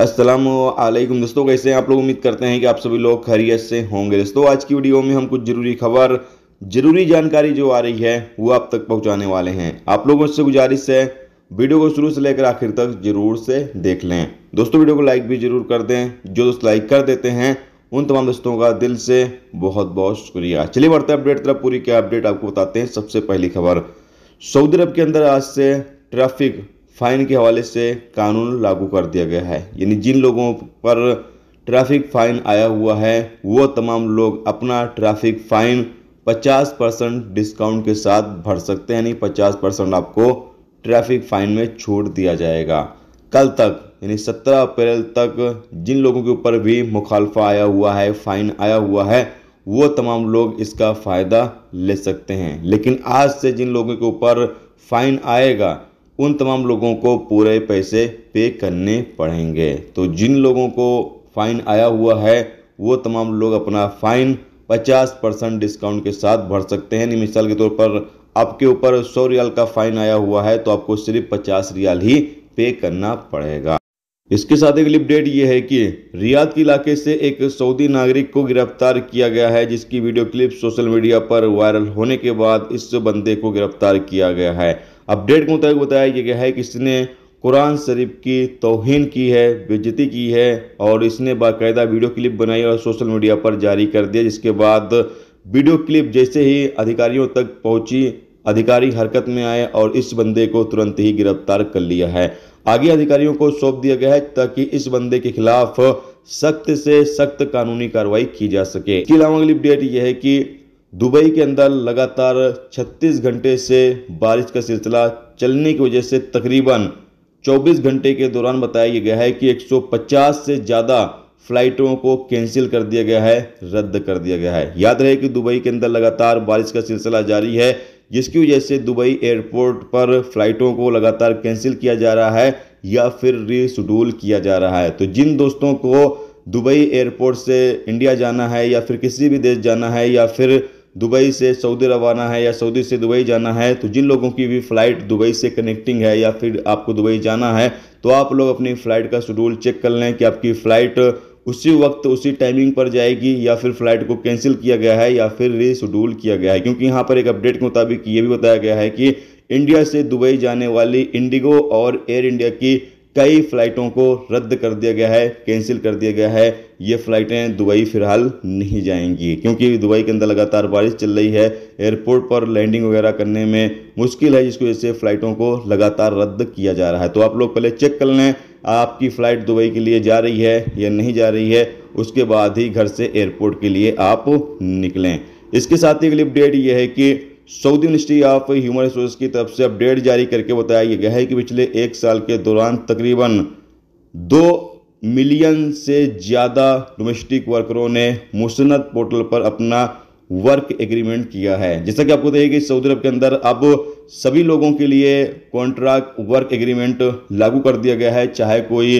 असलम दोस्तों कैसे हैं आप लोग उम्मीद करते हैं कि आप सभी लोग खैरियत से होंगे दोस्तों आज की वीडियो में हम कुछ ज़रूरी खबर ज़रूरी जानकारी जो आ रही है वो आप तक पहुंचाने वाले हैं आप लोगों से गुजारिश है वीडियो को शुरू से लेकर आखिर तक जरूर से देख लें दोस्तों वीडियो को लाइक भी जरूर कर दें जो दोस्त लाइक कर देते हैं उन तमाम दोस्तों का दिल से बहुत बहुत शुक्रिया चलिए बढ़ते अपडेट तरफ पूरी क्या अपडेट आपको बताते हैं सबसे पहली खबर सऊदी अरब के अंदर आज से ट्रैफिक फाइन के हवाले से कानून लागू कर दिया गया है यानी जिन लोगों पर ट्रैफिक फाइन आया हुआ है वो तमाम लोग अपना ट्रैफिक फाइन 50 परसेंट डिस्काउंट के साथ भर सकते हैं यानी 50 परसेंट आपको ट्रैफिक फाइन में छूट दिया जाएगा कल तक यानी 17 अप्रैल तक जिन लोगों के ऊपर भी मुखालफा आया हुआ है फाइन आया हुआ है वो तमाम लोग इसका फ़ायदा ले सकते हैं लेकिन आज से जिन लोगों के ऊपर फाइन आएगा उन तमाम लोगों को पूरे पैसे पे करने पड़ेंगे तो जिन लोगों को फ़ाइन आया हुआ है वो तमाम लोग अपना फ़ाइन 50 परसेंट डिस्काउंट के साथ भर सकते हैं मिसाल के तौर पर आपके ऊपर सौ रियाल का फ़ाइन आया हुआ है तो आपको सिर्फ पचास रियाल ही पे करना पड़ेगा इसके साथ एक अपडेट ये है कि रियाद के इलाके से एक सऊदी नागरिक को गिरफ्तार किया गया है जिसकी वीडियो क्लिप सोशल मीडिया पर वायरल होने के बाद इस बंदे को गिरफ्तार किया गया है अपडेट के मुताबिक बताया गया है कि इसने कुरान शरीफ की तोहन की है बेजती की है और इसने बाकायदा वीडियो क्लिप बनाई और सोशल मीडिया पर जारी कर दिया जिसके बाद वीडियो क्लिप जैसे ही अधिकारियों तक पहुंची अधिकारी हरकत में आए और इस बंदे को तुरंत ही गिरफ्तार कर लिया है आगे अधिकारियों को सौंप दिया गया है ताकि इस बंदे के खिलाफ सख्त से सख्त कानूनी कार्रवाई की जा सके इसके अलावा अगली अपडेट यह है कि दुबई के अंदर लगातार 36 घंटे से बारिश का सिलसिला चलने की वजह से तकरीबन 24 घंटे के दौरान बताया गया है कि 150 से ज़्यादा फ्लाइटों को कैंसिल कर दिया गया है रद्द कर दिया गया है याद रहे कि दुबई के अंदर लगातार बारिश का सिलसिला जारी है जिसकी वजह से दुबई एयरपोर्ट पर फ्लाइटों को लगातार कैंसिल किया जा रहा है या फिर रिशेड्यूल किया जा रहा है तो जिन दोस्तों को दुबई एयरपोर्ट से इंडिया जाना है या फिर किसी भी देश जाना है या फिर दुबई से सऊदी रवाना है या सऊदी से दुबई जाना है तो जिन लोगों की भी फ़्लाइट दुबई से कनेक्टिंग है या फिर आपको दुबई जाना है तो आप लोग अपनी फ़्लाइट का शेड्यूल चेक कर लें कि आपकी फ़्लाइट उसी वक्त उसी टाइमिंग पर जाएगी या फिर फ़्लाइट को कैंसिल किया गया है या फिर रीशेड्यूल किया गया है क्योंकि यहाँ पर एक अपडेट के मुताबिक ये भी बताया गया है कि इंडिया से दुबई जाने वाली इंडिगो और एयर इंडिया की कई फ़्लाइटों को रद्द कर दिया गया है कैंसिल कर दिया गया है ये फ़्लाइटें दुबई फ़िलहाल नहीं जाएंगी क्योंकि दुबई के अंदर लगातार बारिश चल रही है एयरपोर्ट पर लैंडिंग वगैरह करने में मुश्किल है जिसकी वजह से फ़्लाइटों को लगातार रद्द किया जा रहा है तो आप लोग पहले चेक कर लें आपकी फ़्लाइट दुबई के लिए जा रही है या नहीं जा रही है उसके बाद ही घर से एयरपोर्ट के लिए आप निकलें इसके साथ ही अगली अपडेट ये है कि Saudi ministry of human resource की तरफ से अपडेट जारी करके बताया गया है कि पिछले एक साल के दौरान तकरीबन दो मिलियन से ज़्यादा डोमेस्टिक वर्करों ने मुसनत पोर्टल पर अपना वर्क एग्रीमेंट किया है जैसा कि आपको बताइए कि सऊदी अरब के अंदर अब सभी लोगों के लिए कॉन्ट्रैक्ट वर्क एग्रीमेंट लागू कर दिया गया है चाहे कोई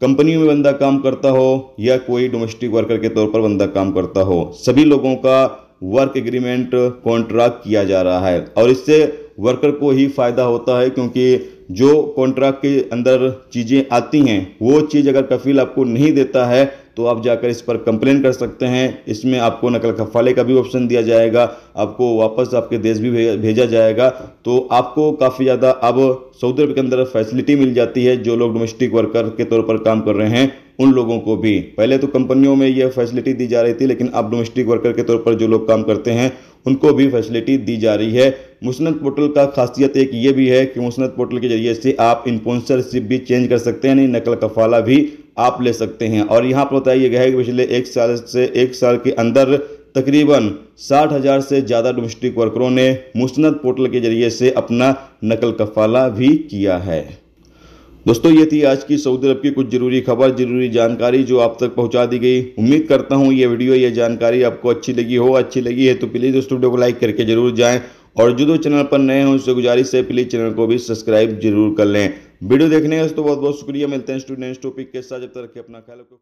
कंपनियों में बंदा काम करता हो या कोई डोमेस्टिक वर्कर के तौर पर बंदा काम करता हो सभी लोगों का वर्क एग्रीमेंट कॉन्ट्रैक्ट किया जा रहा है और इससे वर्कर को ही फायदा होता है क्योंकि जो कॉन्ट्रैक्ट के अंदर चीज़ें आती हैं वो चीज़ अगर कफील आपको नहीं देता है तो आप जाकर इस पर कंप्लेन कर सकते हैं इसमें आपको नकल खफाले का भी ऑप्शन दिया जाएगा आपको वापस आपके देश भी भेजा जाएगा तो आपको काफ़ी ज़्यादा अब सऊदी अरब के अंदर फैसिलिटी मिल जाती है जो लोग डोमेस्टिक वर्कर के तौर पर काम कर रहे हैं उन लोगों को भी पहले तो कंपनियों में यह फैसिलिटी दी जा रही थी लेकिन अब डोमेस्टिक वर्कर के तौर पर जो लोग काम करते हैं उनको भी फैसिलिटी दी जा रही है मुसनत पोर्टल का खासियत एक ये भी है कि मुसनत पोर्टल के जरिए से आप इन्पोन्सरशिप भी चेंज कर सकते हैं नहीं नकल कफाला भी आप ले सकते हैं और यहाँ पर बताया गया है कि पिछले एक साल से एक साल के अंदर तकरीबन साठ हज़ार से ज़्यादा डोमेस्टिक वर्करों ने मुस्ंद पोर्टल के जरिए से अपना नकल कफाला भी किया है दोस्तों ये थी आज की सऊदी अरब की कुछ ज़रूरी खबर ज़रूरी जानकारी जो आप तक पहुंचा दी गई उम्मीद करता हूं ये वीडियो ये जानकारी आपको अच्छी लगी हो अच्छी लगी है तो प्लीज़ दोस्तों वीडियो को लाइक करके ज़रूर जाएं और जो चैनल पर नए हैं उससे गुजारिश है प्लीज़ चैनल को भी सब्सक्राइब जरूर कर लें वीडियो देखने का दोस्तों बहुत बहुत शुक्रिया मिलते हैं स्टूडेंट्स टॉपिक के साथ जब तक रखें अपना ख्याल